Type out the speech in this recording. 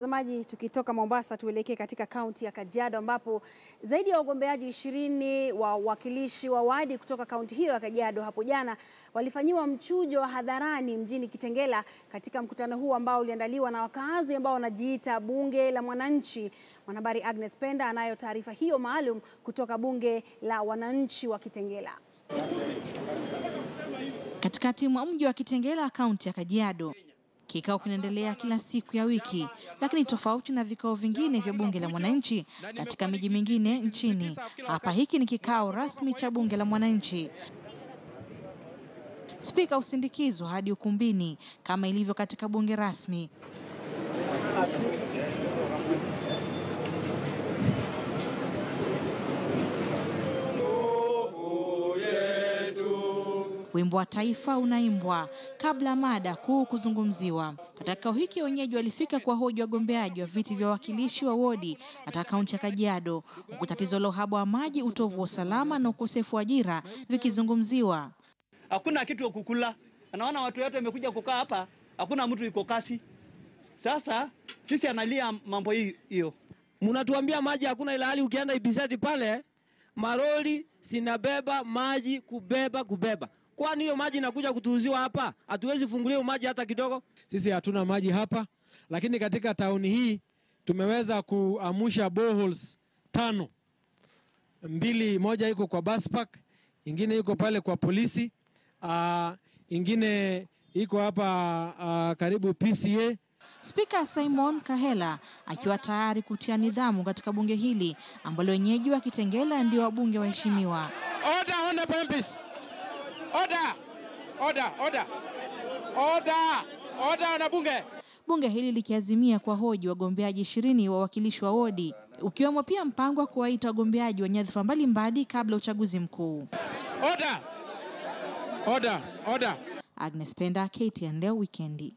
Mtazamaji, tukitoka Mombasa tuelekee katika kaunti ya Kajiado ambapo zaidi ya wagombeaji ishirini wa wakilishi wa wadi kutoka kaunti hiyo ya Kajiado hapo jana walifanyiwa mchujo hadharani mjini Kitengela katika mkutano huu ambao uliandaliwa na wakaazi ambao wanajiita bunge la mwananchi. Mwanahabari Agnes Penda anayo taarifa hiyo maalum kutoka bunge la wananchi wa Kitengela. Katikati mwa mji wa Kitengela, kaunti ya Kajiado Kikao kinaendelea kila siku ya wiki, lakini tofauti na vikao vingine vya bunge la mwananchi katika miji mingine nchini, hapa hiki ni kikao rasmi cha bunge la mwananchi. Spika husindikizwa hadi ukumbini kama ilivyo katika bunge rasmi. wimbo wa taifa unaimbwa kabla mada kuu kuzungumziwa. Katika kikao hiki wenyeji walifika kwa hoja wagombeaji wa viti vya wakilishi wa wodi katika kaunti ya Kajiado, huku tatizo la uhaba wa maji, utovu wa usalama na ukosefu wa ajira vikizungumziwa. Hakuna kitu ya kukula, anaona watu wote wamekuja kukaa hapa, hakuna mtu yuko kasi. Sasa sisi analia mambo hiyo, mnatuambia maji hakuna, ila hali ukienda Ibizeti pale maroli sinabeba maji kubeba kubeba Kwani hiyo maji inakuja kutuuziwa hapa? Hatuwezi funguliwa maji hata kidogo. Sisi hatuna maji hapa, lakini katika tauni hii tumeweza kuamusha boreholes tano, mbili, moja iko kwa bus park, ingine iko pale kwa polisi, uh, ingine iko hapa uh, karibu PCA. Spika Simon Kahela akiwa tayari kutia nidhamu katika bunge hili ambalo wenyeji wa Kitengela ndio wabunge waheshimiwa. Order on the Order. oda, oda, Order. Order wanabunge. Bunge hili likiazimia kwa hoji wagombeaji ishirini wa wakilishi wa wodi ukiwemo pia mpango wa kuwaita wagombeaji wa nyadhifa mbalimbali kabla uchaguzi mkuu. Oda, oda, oda. Agnes Penda, KTN, leo wikendi.